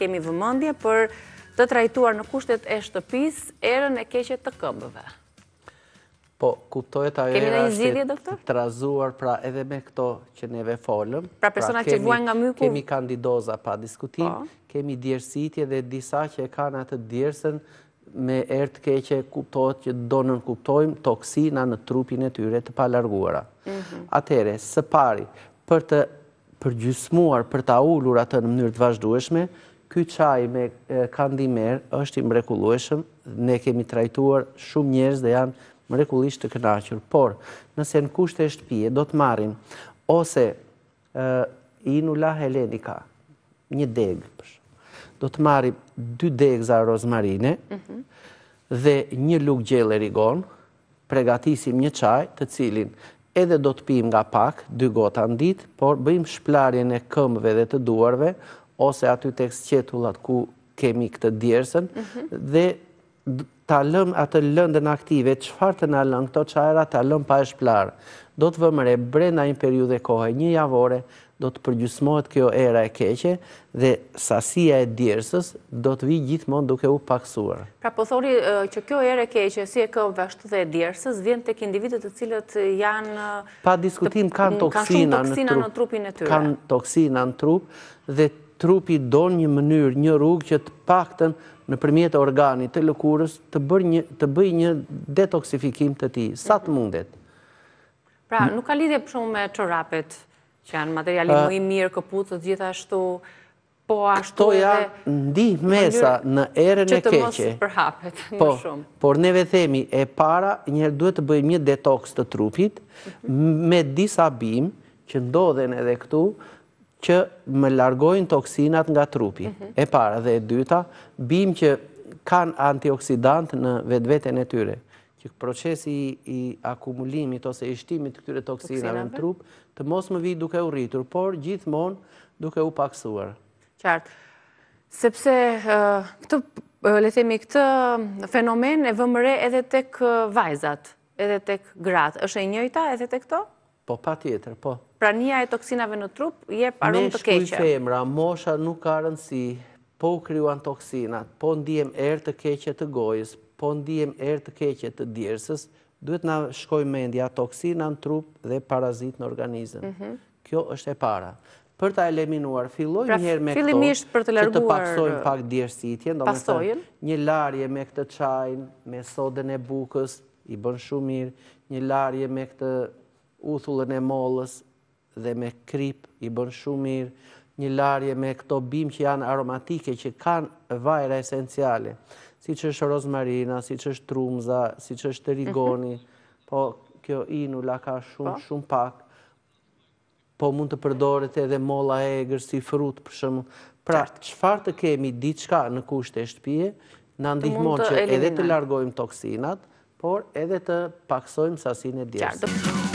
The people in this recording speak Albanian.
kemi vëmëndje për të trajtuar në kushtet e shtëpis erën e keqet të këmbëve. Po, kuptojt ajo era është trazuar pra edhe me këto që neve folëm. Pra, pra persona që vuaj nga myku? Kemi kandidoza pa diskutim, po. kemi djersitje dhe disa që e kanë atë djersën me erë të keqe kuptojt që do nënkuptojmë toksina në trupin e tyre të palarguara. Mhm. Atere, së pari, për të përgjysmuar, për të aullur atë në mënyrë të vazhdueshme, ky çaj me kandimer është i mrekullueshëm, ne kemi trajtuar shumë njerëz dhe janë mrekullisht të kënaqur, por nëse në kushte shtëpie do të marrin ose ë inula helenika, një deg, do të marrim dy degza rozmarine. Mhm. dhe një lugë gjellë e rigon, pregatisim një qaj të cilin edhe do të pim nga pak, dy gota në ditë, por bëjmë shplarjen e këmëve dhe të duarve, ose aty tek sqetullat ku kemi këtë djersën, dhe ta lëm atë lëndën aktive, qëfar të në lëndë këto qajra, ta lëm pa e shplarë. Do të vëmëre brenda një periude kohë, një javore, do të përgjusmojt kjo era e keqe, dhe sasia e djersës do të vi gjithmon duke u paksuar. Pra pëthori po që kjo era e keqe, si e këmve vështu dhe djersës, vjen të këndividit të cilët janë... Pa diskutim, kanë toksina në trupin e tyre. Kanë toksina në trup, dhe trupi do një mënyrë, një rrugë që të pakten në përmjetë organit të lëkurës të bëj një detoksifikim të ti, sa të mundet. Pra, nuk ka lidhje për shumë me qërapet, që janë materiali më i mirë, këputës, gjithashtu, po ashtu edhe... Këto janë ndih mesa në erën e keqe. Që të mos përhapet, në po, shumë. Por neve themi, e para, njerë duhet të bëjmë një detoks të trupit, mhm. me disa bimë, që ndodhen edhe këtu, që më largojnë toksinat nga trupi. E para dhe e dyta, bim që kanë antioksidant në vetë e tyre. Që procesi i akumulimit ose i shtimit të këtyre toksinat në trup, të mos më vi duke u rritur, por gjithmon duke u paksuar. Qartë, sepse këtë përgjët, themi, këtë fenomen e vëmëre edhe të këvajzat, edhe të këgrat, është e njëjta edhe të këto? Po, pa tjetër, po. Prania e toksinave në trup je parun të keqe. Me shkuj femra, mosha nuk karën si, po u kryuan toksinat, po ndihem erë të keqe të gojës, po ndihem erë të keqe të djersës, duhet na shkoj me ndja toksina në trup dhe parazit në organizëm. Mhm. Kjo është e para. Për ta eliminuar, filloj njerë pra, me këto, që të paksojnë uh, pak djersitjen, do me një larje me këtë qajnë, me sodën e bukës, i bën shumir, një larje me këtë uthullën e molës dhe me krip i bën shumë mirë një larje me këto bim që janë aromatike që kanë vajra esenciale, si që është rozmarina, si që është trumza, si që është rigoni, mhm. po kjo inu la ka shumë, po. shumë pak, po mund të përdoret edhe mola e egrë si frut për shumë. Pra, qëfar të kemi diçka në kusht e shtëpje, në andihmon që edhe të largojmë toksinat, por edhe të paksojmë sasin e djerës.